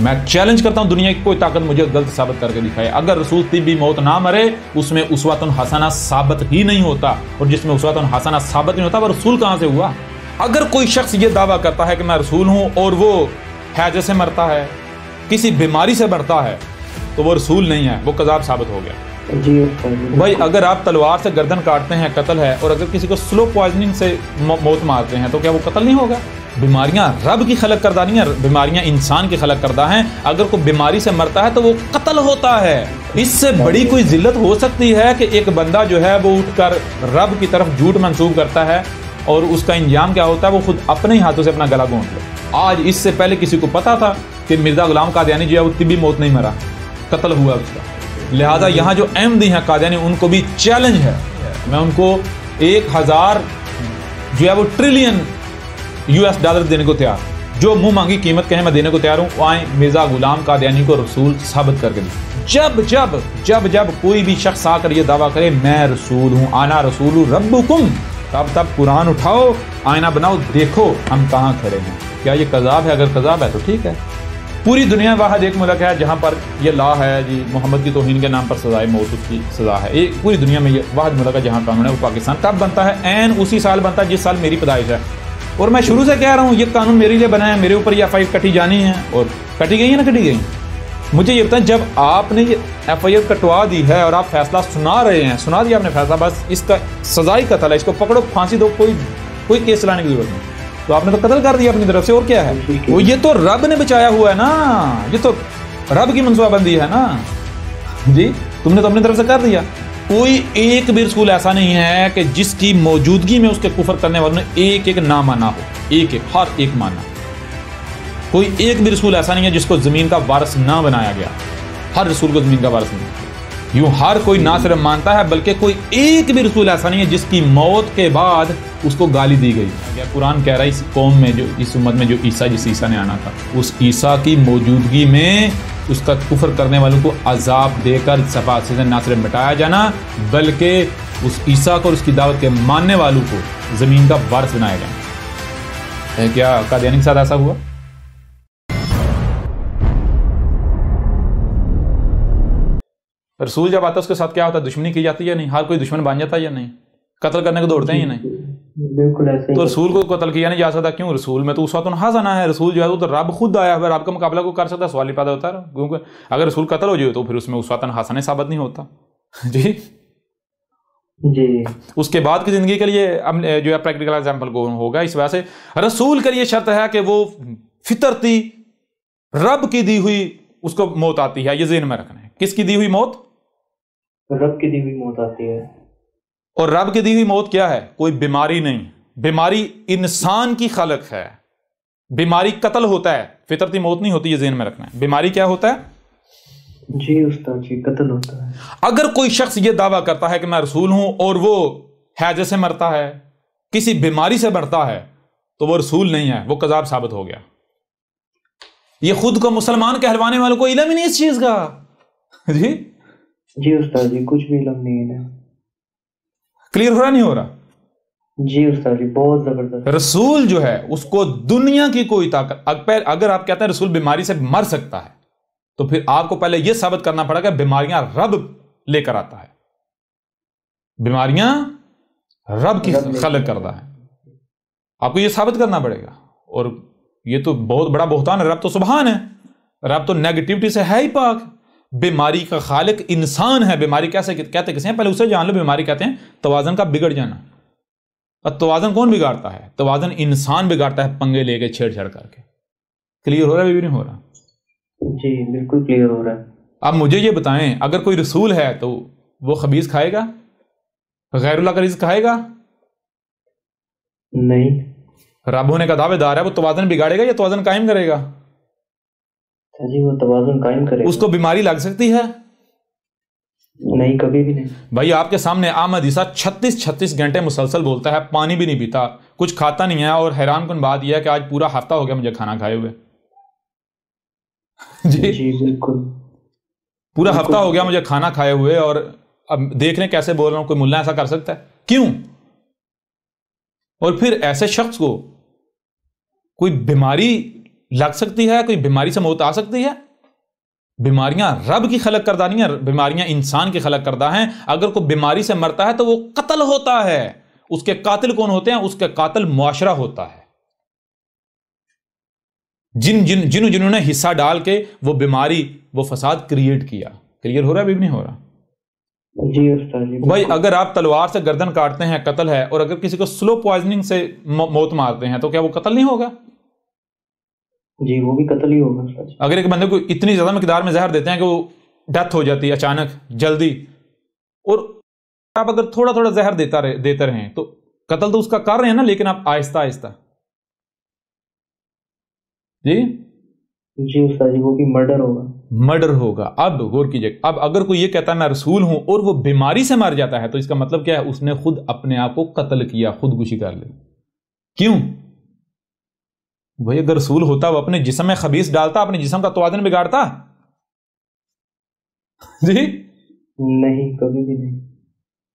मैं चैलेंज करता हूं दुनिया की कोई ताकत मुझे गलत साबित करके दिखाए अगर रसूल भी मौत ना मरे उसमें उसवातन हसाना साबित ही नहीं होता और जिसमें उसवातन हसाना साबित नहीं होता वह रसूल कहां से हुआ अगर कोई शख्स ये दावा करता है कि मैं रसूल हूं और वो हैजे से मरता है किसी बीमारी से मरता है तो वो रसूल नहीं है वो कजाब साबित हो गया जी भाई अगर आप तलवार से गर्दन काटते हैं कत्ल है और अगर किसी को स्लो पॉइजनिंग से मौत मारते हैं तो क्या वो कत्ल नहीं होगा बीमारियाँ रब की खलक नहीं है बीमारियाँ इंसान की खलक करदा हैं अगर कोई बीमारी से मरता है तो वो कत्ल होता है इससे बड़ी कोई जिल्लत हो सकती है कि एक बंदा जो है वो उठकर रब की तरफ झूठ मंसूब करता है और उसका इंजाम क्या होता है वो खुद अपने ही हाथों से अपना गला गोंद ले आज इससे पहले किसी को पता था कि मिर्जा गुलाम कादयानी जो है वो तिबी मौत नहीं मरा कत्ल हुआ उसका लिहाजा यहाँ जो दी हैं कादयानी उनको भी चैलेंज है मैं उनको एक हज़ार जो है वो ट्रिलियन यूएस डॉलर देने को तैयार जो मुंह मांगी कीमत कहे मैं देने को तैयार हूँ आए मिर्जा गुलाम कादयानी को रसूल साबित करके दी जब जब जब जब कोई भी शख्स आकर ये दावा करे मैं रसूल हूँ आना रसूल रबुकुम तब तब कुरान उठाओ आईना बनाओ देखो हम कहाँ खड़े हैं क्या ये कजाब है अगर कजाब है तो ठीक है पूरी दुनिया वाहद एक मुल्क है जहाँ पर यह ला है जी मोहम्मद की तोहिन के नाम पर सजाए मौत की सज़ा है एक पूरी दुनिया में ये वाहद मुल्क है जहाँ कानून है वो पाकिस्तान तब बनता है एन उसी साल बनता है जिस साल मेरी पैदाइश है और मैं शुरू से कह रहा हूँ ये कानून मेरे लिए बनाया मेरे ऊपर ये एफ आई कटी जानी है और कटी गई है ना कटी गई मुझे ये बताएं जब आपने ये एफ आई आर कटवा दी है और आप फैसला सुना रहे हैं सुना दिया आपने फैसला बस इसका सजा ही कतल है इसको पकड़ो फांसी दो कोई कोई केस चलाने की जरूरत नहीं तो आपने तो कतल कर दिया अपनी तरफ से और क्या है वो ये तो रब ने बचाया हुआ है ना ये तो रब की मनसूबाबंदी है ना जी तुमने तो अपनी तरफ से कर दिया कोई एक भी स्कूल ऐसा नहीं है कि जिसकी मौजूदगी में उसके कुफर करने वालों ने एक एक ना माना हो एक एक हर एक माना कोई एक भी रसूल ऐसा नहीं है जिसको ज़मीन का वारस ना बनाया गया हर रसूल को ज़मीन का वारस नहीं यूं हर कोई ना सिर्फ मानता है बल्कि कोई एक भी रसूल ऐसा नहीं है जिसकी मौत के बाद उसको गाली दी गई या कुरान कह रहा है इस कौम में जो इस उम्मत में जो ईसा जिस ईसा ने आना था उस ईसा की मौजूदगी में उसका कुफर करने वालों को अजाब देकर सफा से ना सिर्फ मिटाया जाना बल्कि उस ईसा को और उसकी दावत के मानने वालों को ज़मीन का वारस बनाया जाना क्या कादयानी के साथ ऐसा हुआ रसूल जब आता है उसके साथ क्या होता है दुश्मनी की जाती है या नहीं हर कोई दुश्मन बन जाता है या नहीं कतल करने को दौड़ते हैं या नहीं बिल्कुल ऐसे तो रसूल को कतल किया नहीं जा सकता क्यों रसूल में तो उस वक्त हसना है रसूल जो है वो तो रब खुद आया हुआ रब का मुकाबला को कर सकता सवाल ही पैदा होता है क्योंकि अगर रसूल कतल हो जाए तो फिर उसमें उस वक्त हसन साबित नहीं होता जी जी उसके बाद की ज़िंदगी के लिए जो है प्रैक्टिकल एग्जाम्पल को होगा इस वजह से रसूल के लिए शर्त है कि वो फितरती रब की दी हुई उसको मौत आती है ये जेन में रखना है किसकी दी हुई मौत रब की दी हुई मौत आती है और रब की दी हुई मौत क्या है कोई बीमारी नहीं बीमारी इंसान की खलक है बीमारी कत्ल होता है फितरती मौत नहीं होती ये जेहन में रखना है बीमारी क्या होता है जी उस्ताद जी कत्ल होता है अगर कोई शख्स ये दावा करता है कि मैं रसूल हूं और वो हैजे से मरता है किसी बीमारी से मरता है तो वो रसूल नहीं है वो कजाब साबित हो गया ये खुद को मुसलमान कहलवाने वालों को इलम ही नहीं इस चीज का जी जी उस्ताद जी कुछ भी इलम नहीं है क्लियर हो रहा नहीं हो रहा जी उस्ताद जी बहुत जबरदस्त रसूल जो है उसको दुनिया की कोई ताकत अगर आप कहते हैं रसूल बीमारी से मर सकता है तो फिर आपको पहले यह साबित करना पड़ेगा बीमारियां रब लेकर आता है बीमारियां रब की खल करता है आपको यह साबित करना पड़ेगा और ये तो बहुत बड़ा बहुतान है रब तो सुबहान है रब तो नेगेटिविटी से है ही पाक बीमारी का खालिक इंसान है बीमारी कैसे कहते किसे हैं पहले उसे जान लो बीमारी कहते हैं तोज़न का बिगड़ जाना और तोज़न कौन बिगाड़ता है तोज़न इंसान बिगाड़ता है पंगे लेके छेड़छाड़ करके क्लियर हो रहा है भी नहीं हो रहा जी बिल्कुल क्लियर हो रहा है अब मुझे ये बताएं अगर कोई रसूल है तो वो खबीज खाएगा गैरुल्ला का रिज खाएगा नहीं रब होने का दावेदार है वो तोज़न बिगाड़ेगा या तोज़न कायम करेगा हाँ जी वो तवाजुन कायम करे उसको बीमारी लग सकती है नहीं कभी भी नहीं भाई आपके सामने आमद ईसा छत्तीस छत्तीस घंटे मुसलसल बोलता है पानी भी नहीं पीता कुछ खाता नहीं है और हैरान कन बात यह है कि आज पूरा हफ्ता हो गया मुझे खाना खाए हुए जी जी बिल्कुल पूरा हफ्ता हो गया मुझे खाना खाए हुए और अब देख रहे कैसे बोल रहा हूं कोई मुल्ला ऐसा कर सकता है क्यों और फिर ऐसे शख्स को कोई बीमारी लग सकती है कोई बीमारी से मौत आ सकती है बीमारियां रब की खलक करदा नहीं है बीमारियां इंसान की खलक करदा हैं अगर कोई बीमारी से मरता है तो वो कत्ल होता है उसके कातिल कौन होते हैं उसके कातिल मुआशरा होता है जिन जिन जिन जिन्होंने हिस्सा डाल के वो बीमारी वो फसाद क्रिएट किया क्लियर हो रहा है अभी नहीं हो रहा जी भाई अगर आप तलवार से गर्दन काटते हैं कत्ल है और अगर किसी को स्लो पॉइजनिंग से मौत मारते हैं तो क्या वो कत्ल नहीं होगा जी वो भी कतल ही होगा अगर एक बंदे को इतनी ज्यादा मकदार में जहर देते हैं कि वो डेथ हो जाती है अचानक जल्दी और आप अगर थोड़ा थोड़ा जहर देता रहे देते रहे तो कत्ल तो उसका कर रहे हैं ना लेकिन आप आहिस्ता आहिस्ता जी जी उसका जी वो भी मर्डर होगा मर्डर होगा अब गौर कीजिए अब अगर कोई ये कहता है मैं रसूल हूं और वो बीमारी से मर जाता है तो इसका मतलब क्या है उसने खुद अपने आप को कत्ल किया खुदकुशी कर ली क्यों वही अगर रसूल होता वो अपने जिसम में खबीस डालता अपने जिसम का तोदन बिगाड़ता जी नहीं कभी भी नहीं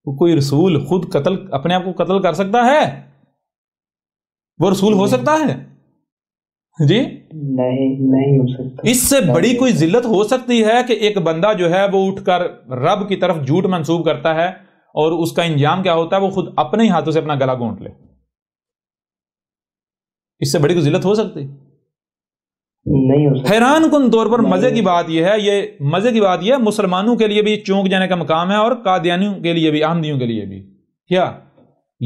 तो कोई रसूल खुद कत्ल अपने आप को कत्ल कर सकता है वो रसूल हो सकता है जी नहीं नहीं हो सकता इससे बड़ी कोई जिल्लत हो सकती है कि एक बंदा जो है वो उठकर रब की तरफ झूठ मंसूब करता है और उसका इंजाम क्या होता है वो खुद अपने ही हाथों से अपना गला घोंट ले इससे बड़ी कोई जिलत हो सकती नहीं हैरान कन तौर पर मज़े की बात यह है ये मज़े की बात यह मुसलमानों के लिए भी चौंक जाने का मकाम है और कादियानियों के लिए भी आहमदियों के लिए भी क्या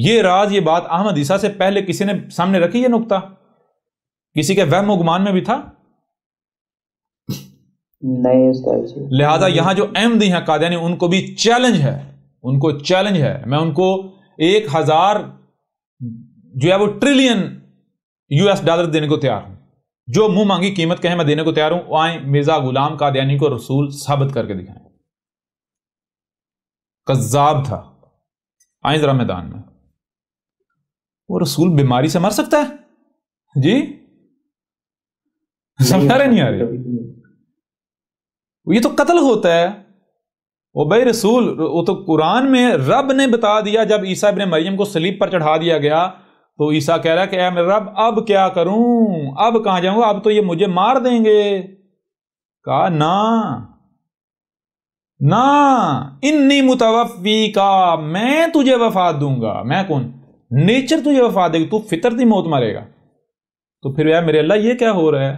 ये राज ये बात अहमद ईसा से पहले किसी ने सामने रखी ये नुकता किसी के वहम उगमान में भी था नहीं लिहाजा यहां जो अहमदी हैं कादियानी उनको भी चैलेंज है उनको चैलेंज है मैं उनको एक हजार जो है वो ट्रिलियन यूएस डॉलर देने को तैयार हूं जो मुंह मांगी कीमत कहे मैं देने को तैयार हूं आए मिर्जा गुलाम कादयानी को रसूल साबित करके दिखाएं कज्जाब था आए जरा मैदान में वो रसूल बीमारी से मर सकता है जी समझ रहे तो नहीं आ रहे ये तो कत्ल होता है ओ भाई रसूल वो तो कुरान में रब ने बता दिया जब ईसा इबन मरियम को सलीब पर चढ़ा दिया गया तो ईसा कह रहा है कि ऐ मेरा रब अब क्या करूं अब कहां जाऊंगा अब तो ये मुझे मार देंगे कहा ना ना इन्नी मुतवफी का मैं तुझे वफा दूंगा मैं कौन नेचर तुझे वफा देगी तू फितर दी मौत मारेगा तो फिर यार मेरे अल्लाह ये क्या हो रहा है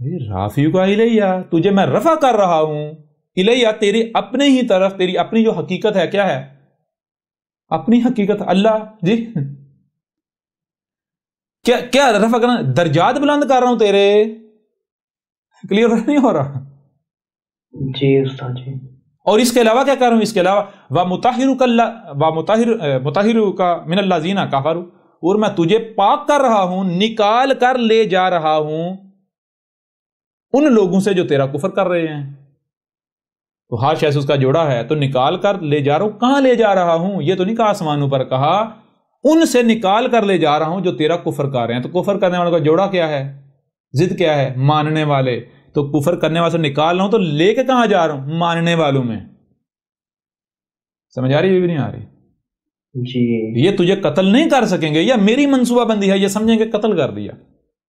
अरे राफी का इलैया तुझे मैं रफा कर रहा हूं इलैया तेरी अपने ही तरफ तेरी अपनी जो हकीकत है क्या है अपनी हकीकत अल्लाह जी क्या क्या रफा करना दर्जात बुलंद कर रहा हूं तेरे क्लियर नहीं हो रहा जी उस्ताद जी और इसके अलावा क्या कर रहा हूं इसके अलावा व मुताहिर कल्ला व मुताहिर मुताहिर का मिनल्ला जीना काफर और मैं तुझे पाक कर रहा हूं निकाल कर ले जा रहा हूं उन लोगों से जो तेरा कुफर कर रहे हैं तो हार शैस उसका जोड़ा है तो निकाल कर ले जा रहा हूं कहां ले जा रहा हूं यह तो नहीं कहा आसमानों पर कहा उनसे निकाल कर ले जा रहा हूं जो तेरा कुफर कर रहे हैं तो कुफर करने वालों का जोड़ा क्या है जिद क्या है मानने वाले तो कुफर करने वाले से निकाल रहा हूं तो लेके कहां जा रहा हूं मानने वालों में समझ आ रही है भी नहीं आ रही जी ये तुझे कत्ल नहीं कर सकेंगे या मेरी मनसूबाबंदी है ये समझेंगे कत्ल कर दिया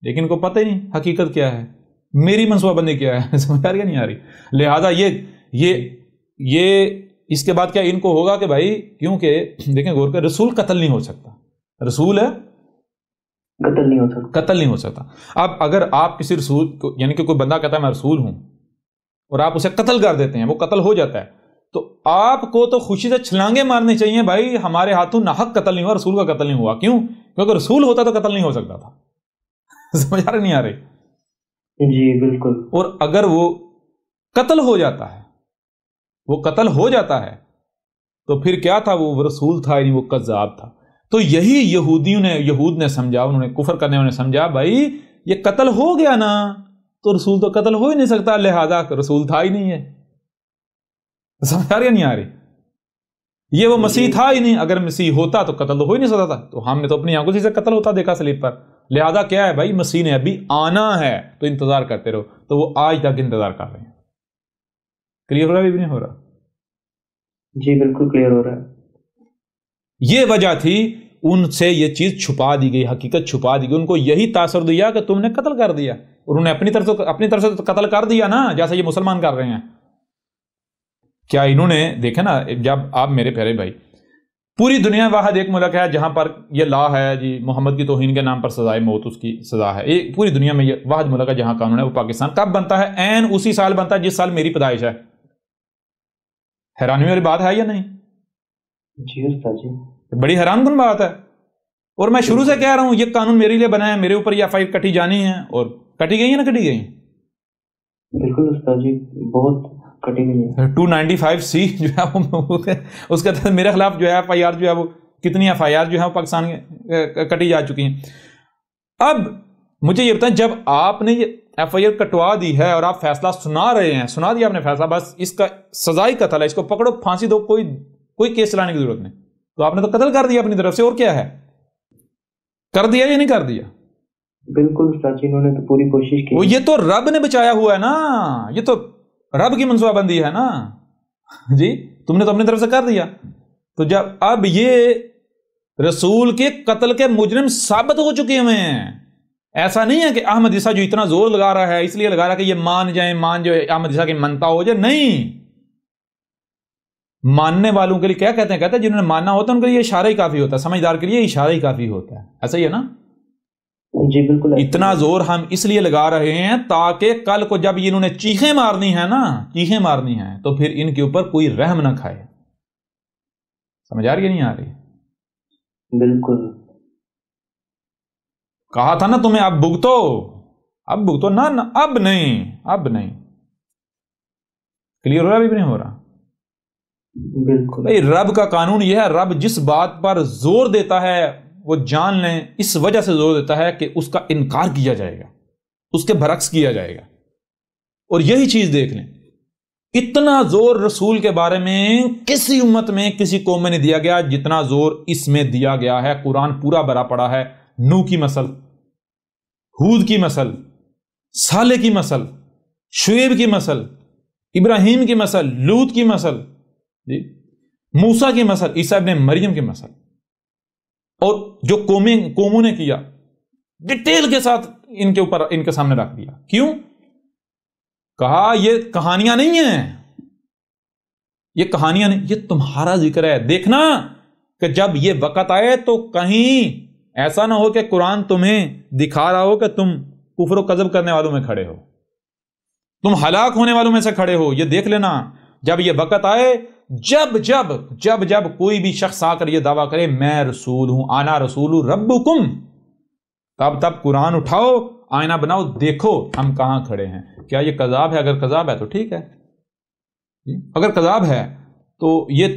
लेकिन इनको पता ही नहीं हकीकत क्या है मेरी मनसूबाबंदी क्या है समझ आ रही नहीं आ रही लिहाजा ये ये ये इसके बाद क्या इनको होगा कि भाई क्योंकि देखें गौर कर रसूल कत्ल नहीं हो सकता रसूल है कत्ल नहीं हो सकता कत्ल नहीं हो सकता अब अगर आप किसी रसूल यानी कि कोई बंदा कहता है मैं रसूल हूं और आप उसे कत्ल कर देते हैं वो कत्ल हो जाता है तो आपको तो खुशी से छलांगे मारने चाहिए भाई हमारे हाथों नाहक कत्ल नहीं हुआ रसूल का कत्ल नहीं हुआ क्यों क्योंकि रसूल होता तो कत्ल नहीं हो सकता था समझ आ रही नहीं आ रही जी बिल्कुल और अगर वो कत्ल हो जाता है वो कत्ल हो जाता है तो फिर क्या था वो रसूल था यानी वो कज्जाब था तो यही यहूदियों ने यहूद ने समझा उन्होंने कुफर करने वाले समझा भाई ये कत्ल हो गया ना तो रसूल तो कत्ल हो ही नहीं सकता लिहाजा रसूल था ही नहीं है समझ आ रही नहीं आ रही ये वो मसीह था ही नहीं अगर मसीह होता तो कत्ल तो हो ही नहीं सकता था तो हमने तो अपनी आंखों से कत्ल होता देखा सलीब पर लिहाजा क्या है भाई मसीह ने अभी आना है तो इंतजार करते रहो तो वो आज तक इंतजार कर रहे हैं क्लियर हो रहा है नहीं हो रहा जी बिल्कुल क्लियर हो रहा है ये वजह थी उनसे ये चीज छुपा दी गई हकीकत छुपा दी गई उनको यही तासर दिया कि तुमने कत्ल कर दिया उन्होंने अपनी तरफ से अपनी तरफ से तो कत्ल कर दिया ना जैसे ये मुसलमान कर रहे हैं क्या इन्होंने देखे ना जब आप मेरे प्यारे भाई पूरी दुनिया वाहद एक मुल्क है जहां पर यह ला है जी मोहम्मद की तोहिन के नाम पर सजाए मौत उसकी सजा है एक पूरी दुनिया में यह वाहद मुल्क है जहां कानून है वो पाकिस्तान कब बनता है एन उसी साल बनता है जिस साल मेरी पैदाइश है हैरानी वाली बात है या नहीं जी जी बड़ी हैरान कन बात है और मैं शुरू से कह रहा हूं ये कानून मेरे लिए बनाया मेरे ऊपर ये एफ कटी जानी है और कटी गई है ना कटी गई बिल्कुल कटी है टू नाइन्टी फाइव सी जो है वो उसके तहत मेरे खिलाफ जो है एफ आई आर जो है वो कितनी एफ आई आर जो है वो पाकिस्तान कटी जा चुकी हैं अब मुझे ये बताएं जब आपने ये एफ आई कटवा दी है और आप फैसला सुना रहे हैं सुना दिया आपने फैसला बस इसका सजाई कतल है इसको पकड़ो फांसी दो कोई कोई केस चलाने की जरूरत नहीं तो आपने तो कतल कर दिया अपनी तरफ से और क्या है कर दिया या नहीं कर दिया बिल्कुल इन्होंने तो पूरी कोशिश की वो ये तो रब ने बचाया हुआ है ना ये तो रब की मनसूबाबंदी है ना जी तुमने तो अपनी तरफ से कर दिया तो जब अब ये रसूल के कत्ल के मुजरिम साबित हो चुके हुए हैं ऐसा नहीं है कि अहमद ईसा जो इतना जोर लगा रहा है इसलिए लगा रहा है कि ये मान जाए मान जो अहमद ईसा की मानता हो जाए नहीं मानने वालों के लिए क्या कहते हैं कहते हैं जिन्होंने मानना होता है उनके लिए इशारा ही काफी होता है समझदार के लिए इशारा ही काफी होता है ऐसा ही है ना जी बिल्कुल इतना जोर हम इसलिए लगा रहे हैं ताकि कल को जब इन्होंने चीखे मारनी है ना चीखे मारनी है तो फिर इनके ऊपर कोई रहम ना खाए समझ आ रही नहीं आ रही बिल्कुल कहा था ना तुम्हें अब भुगतो अब भुगतो ना, ना अब नहीं अब नहीं क्लियर हो रहा भी नहीं हो रहा बिल्कुल भाई रब का कानून यह है रब जिस बात पर जोर देता है वो जान लें इस वजह से जोर देता है कि उसका इनकार किया जाएगा उसके बरक्स किया जाएगा और यही चीज देख लें इतना जोर रसूल के बारे में किसी उम्मत में किसी कौम में नहीं दिया गया जितना जोर इसमें दिया गया है कुरान पूरा भरा पड़ा है नू की मसल हूद की मसल साले की मसल शुएब की मसल इब्राहिम की मसल लूत की मसल जी मूसा की मसल ईसा ने मरियम की मसल और जो कोमे कोमों ने किया डिटेल के साथ इनके ऊपर इनके सामने रख दिया क्यों कहा ये कहानियां नहीं है ये कहानियां नहीं ये तुम्हारा जिक्र है देखना कि जब ये वक्त आए तो कहीं ऐसा ना हो कि कुरान तुम्हें दिखा रहा हो कि तुम कुफर कजब करने वालों में खड़े हो तुम हलाक होने वालों में से खड़े हो यह देख लेना जब यह वक़्त आए जब जब जब जब कोई भी शख्स आकर यह दावा करे मैं रसूल हूं आना रसूल रब कुम तब तब कुरान उठाओ आईना बनाओ देखो हम कहां खड़े हैं क्या यह कजाब है अगर कजाब है तो ठीक है अगर कजाब है तो ये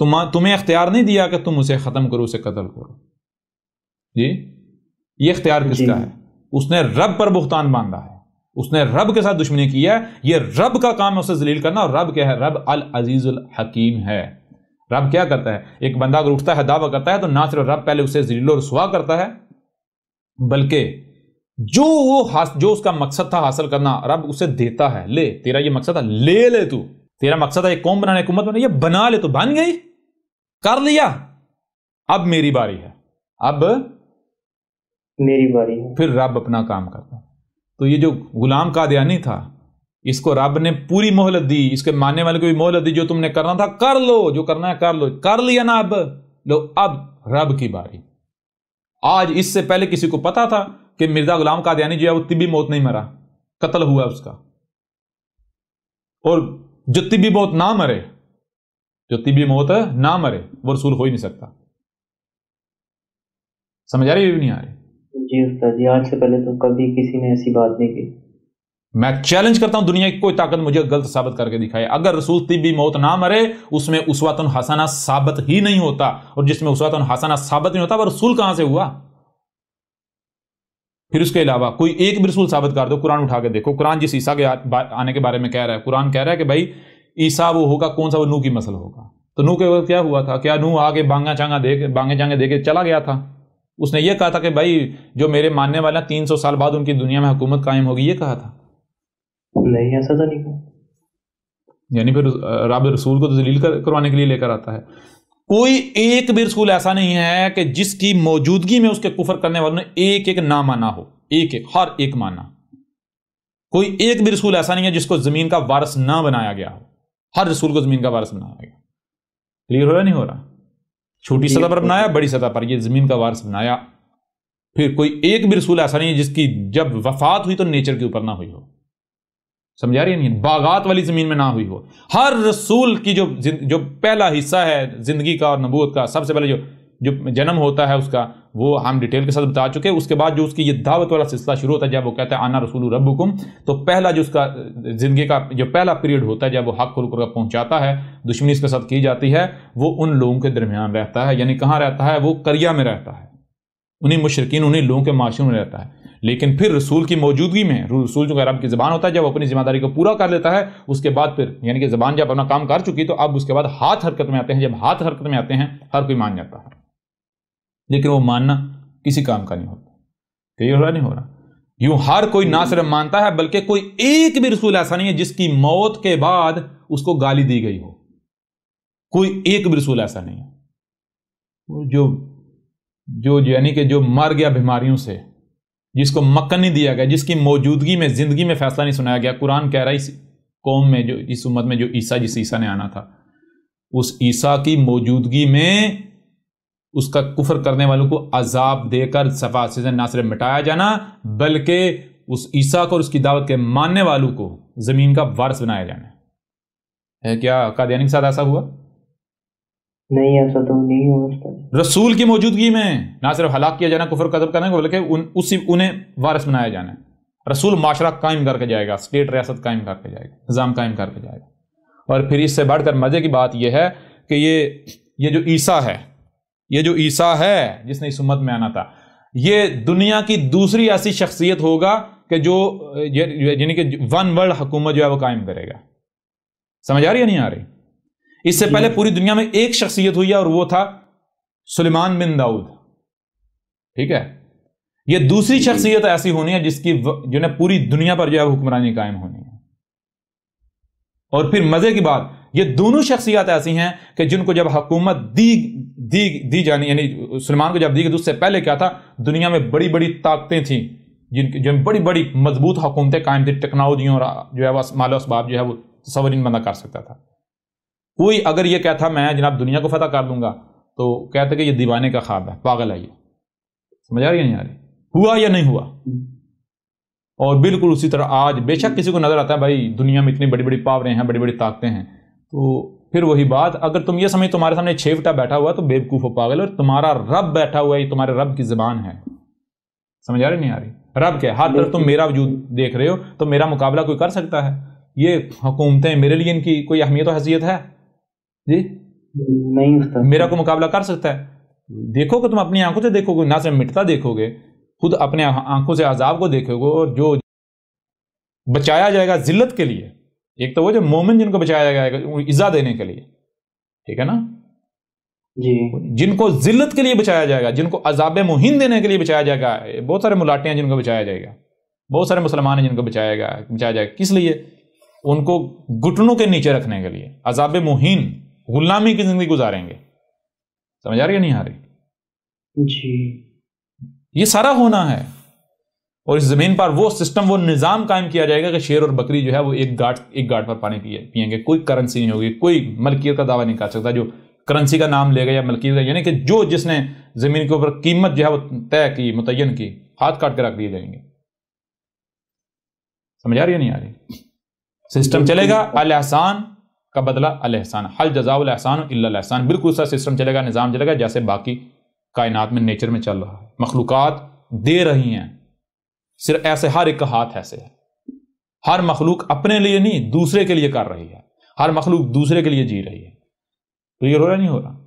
तुम्हें इख्तियार नहीं दिया कि तुम उसे ख़त्म करो उसे कतल करो जी ये इख्तियार किसका है उसने रब पर बुख्तान बांधा है उसने रब के साथ दुश्मनी की है ये रब का काम है उसे जलील करना और रब क्या है रब अल अजीज अल हकीम है रब क्या करता है एक बंदा अगर उठता है दावा करता है तो ना सिर्फ रब पहले उसे जलील और सुहा करता है बल्कि जो वो जो उसका मकसद था हासिल करना रब उसे देता है ले तेरा ये मकसद था ले ले तू तेरा मकसद है एक कौम बनाना एक उम्मत ये बना ले तो बन गई कर लिया अब मेरी बारी है अब मेरी बारी है फिर रब अपना काम करता तो ये जो गुलाम कादयानी था इसको रब ने पूरी मोहलत दी इसके मानने वाले को भी मोहलत दी जो तुमने करना था कर लो जो करना है कर लो कर लिया ना अब लो अब रब की बारी आज इससे पहले किसी को पता था कि मिर्जा गुलाम कादयानी जो है वो तिब्बी मौत नहीं मरा कत्ल हुआ उसका और जो तिब्बी मौत ना मरे जो तिब्बी मौत ना मरे वो रसूल हो ही नहीं सकता समझ आ रही भी नहीं आ रही जी उस्ताद जी आज से पहले तो कभी किसी ने ऐसी बात नहीं की मैं चैलेंज करता हूं दुनिया की कोई ताकत मुझे गलत साबित करके दिखाए अगर रसूल तिब्बी मौत ना मरे उसमें वक्त हसाना साबित ही नहीं होता और जिसमें वक्त हसाना साबित नहीं होता वह रसूल कहां से हुआ फिर उसके अलावा कोई एक भी रसूल साबित कर दो कुरान उठा के देखो कुरान जिस ईसा के आने के बारे में कह रहा है कुरान कह रहा है कि भाई ईसा वो होगा कौन सा वो नू की मसल होगा तो नू के वक्त क्या हुआ था क्या नू आगे बांगा चांगा दे बांगे चांगे दे चला गया था उसने ये कहा था कि भाई जो मेरे मानने वाला तीन सौ साल बाद उनकी दुनिया में हुकूमत कायम होगी ये कहा था नहीं ऐसा तो नहीं यानी फिर राब रसूल को तो दलील कर, करवाने के लिए लेकर आता है कोई एक भी रसूल ऐसा नहीं है कि जिसकी मौजूदगी में उसके कुफर करने वालों ने एक एक ना माना हो एक एक हर एक माना कोई एक भी रसूल ऐसा नहीं है जिसको जमीन का वारस ना बनाया गया हो हर रसूल को जमीन का वारस बनाया गया क्लियर हो रहा नहीं हो रहा छोटी सतह पर बनाया बड़ी सतह पर ये जमीन का वारस बनाया फिर कोई एक भी रसूल ऐसा नहीं है जिसकी जब वफात हुई तो नेचर के ऊपर ना हुई हो समझा रही है नहीं बागात वाली ज़मीन में ना हुई हो हर रसूल की जो जो पहला हिस्सा है ज़िंदगी का और नबूत का सबसे पहले जो जो जन्म होता है उसका वो हम डिटेल के साथ बता चुके उसके बाद जो उसकी ये दावत वाला सिलसिला शुरू होता है जब वो कहता है आना रसूल हुकुम तो पहला जो उसका ज़िंदगी का जो पहला पीरियड होता है जब वो हक खुल कर पहुँचाता है दुश्मनी इसके साथ की जाती है वो उन लोगों के दरमियान रहता है यानी कहाँ रहता है वो करिया में रहता है उन्हीं मुशरकिन उन्हीं लोगों के माशरे में रहता है लेकिन फिर रसूल की मौजूदगी में रसूल जो अरब की ज़बान होता है जब अपनी जिम्मेदारी को पूरा कर लेता है उसके बाद फिर यानी कि ज़बान जब अपना काम कर चुकी तो अब उसके बाद हाथ हरकत में आते हैं जब हाथ हरकत में आते हैं हर कोई मान जाता है लेकिन वो मानना किसी काम का नहीं होता तो हो रहा नहीं हो रहा यूं हर कोई ना सिर्फ मानता है बल्कि कोई एक भी रसूल ऐसा नहीं है जिसकी मौत के बाद उसको गाली दी गई हो कोई एक भी रसूल ऐसा नहीं है जो जो यानी कि जो मर गया बीमारियों से जिसको मक्कन नहीं दिया गया जिसकी मौजूदगी में ज़िंदगी में फैसला नहीं सुनाया गया कुरान कह रहा है इस कौम में जो इस उम्मत में जो ईसा जिस ईसा ने आना था उस ईसा की मौजूदगी में उसका कुफर करने वालों को अजाब देकर सफा से ना सिर्फ मिटाया जाना बल्कि उस ईसा को और उसकी दावत के मानने वालों को ज़मीन का वारस बनाया जाना है क्या कादियानी के साथ ऐसा हुआ नहीं ऐसा तो नहीं हुआ रसूल की मौजूदगी में ना सिर्फ हलाक किया जाना कुफर कदम को बल्कि उन उसी उन्हें वारस बनाया जाना है रसूल माशरा कायम करके जाएगा स्टेट रियासत कायम करके जाएगा निज़ाम कायम करके जाएगा और फिर इससे बढ़कर मज़े की बात यह है कि ये ये जो ईसा है ये जो ईसा है जिसने इस उम्मत में आना था ये दुनिया की दूसरी ऐसी शख्सियत होगा कि जो यानी कि वन वर्ल्ड हुकूमत जो है वो कायम करेगा समझ आ रही है नहीं आ रही इससे पहले पूरी दुनिया में एक शख्सियत हुई है और वो था सुलेमान बिन दाऊद ठीक है ये दूसरी शख्सियत ऐसी होनी है जिसकी जो पूरी दुनिया पर जो है हुक्मरानी कायम होनी है और फिर मजे की बात ये दोनों शख्सियात ऐसी हैं कि जिनको जब हकूमत दी दी दी जानी यानी सलमान को जब दी गई तो उससे पहले क्या था दुनिया में बड़ी बड़ी ताकतें थी जिनकी जो बड़ी बड़ी मजबूत हुकूमतें कायम थी टेक्नोलॉजियों और जो है वह माल उसबाब जो है वो तस्वरिन बंदा कर सकता था कोई अगर ये कहता मैं जनाब दुनिया को फतह कर दूंगा तो कहते कि ये दीवाने का ख्वाब है पागल है ये समझ आ रही है नहीं आ रही हुआ या नहीं हुआ और बिल्कुल उसी तरह आज बेशक किसी को नजर आता है भाई दुनिया में इतनी बड़ी बड़ी पावरें हैं बड़ी बड़ी ताकतें हैं तो फिर वही बात अगर तुम ये समझ तुम्हारे सामने छेवटा बैठा हुआ तो बेवकूफ़ हो पागल और तुम्हारा रब बैठा हुआ है तुम्हारे रब की जबान है समझ आ रही नहीं आ रही रब क्या हर तरफ तुम मेरा वजूद देख रहे हो तो मेरा मुकाबला कोई कर सकता है ये हुकूमतें मेरे लिए इनकी कोई अहमियत और हैसियत है जी नहीं मेरा कोई मुकाबला कर सकता है देखोगे तुम अपनी आंखों से देखोगे ना सिर्फ मिटता देखोगे खुद अपने आंखों से अजाब को देखोगे और जो बचाया जाएगा जिल्लत के लिए एक तो वो जो मोमिन जिनको बचाया जाएगा इज्जा देने के लिए ठीक है ना जी जिनको जिल्लत के लिए बचाया जाएगा जिनको अजाब मुहिम देने के लिए बचाया जाएगा बहुत सारे हैं जिनको बचाया जाएगा बहुत सारे मुसलमान हैं जिनको बचाया गया बचाया जाएगा किस लिए उनको घुटनों के नीचे रखने के लिए अजाब मुहिम गुलामी की जिंदगी गुजारेंगे समझ आ रही है नहीं आ रही जी ये सारा होना है और इस ज़मीन पर वो सिस्टम वो निज़ाम कायम किया जाएगा कि शेर और बकरी जो है वो एक गाट एक गाट पर पानी पिए पियेंगे कोई करेंसी नहीं होगी कोई मलकियत का दावा नहीं कर सकता जो करेंसी का नाम लेगा या मलकियत का यानी कि जो जिसने ज़मीन के ऊपर कीमत जो है वो तय की मुतन की हाथ काट के रख दिए जाएंगे समझ आ रही है नहीं आ रही सिस्टम चलेगा अल एहसान का बदला अलहसान हल जजाउल एहसान बिल्कुल सा सिस्टम चलेगा निज़ाम चलेगा जैसे बाकी कायनात में नेचर में चल रहा है मखलूक दे रही हैं सिर्फ ऐसे हर एक का हाथ ऐसे है हर मखलूक अपने लिए नहीं दूसरे के लिए कर रही है हर मखलूक दूसरे के लिए जी रही है तो ये हो रहा नहीं हो रहा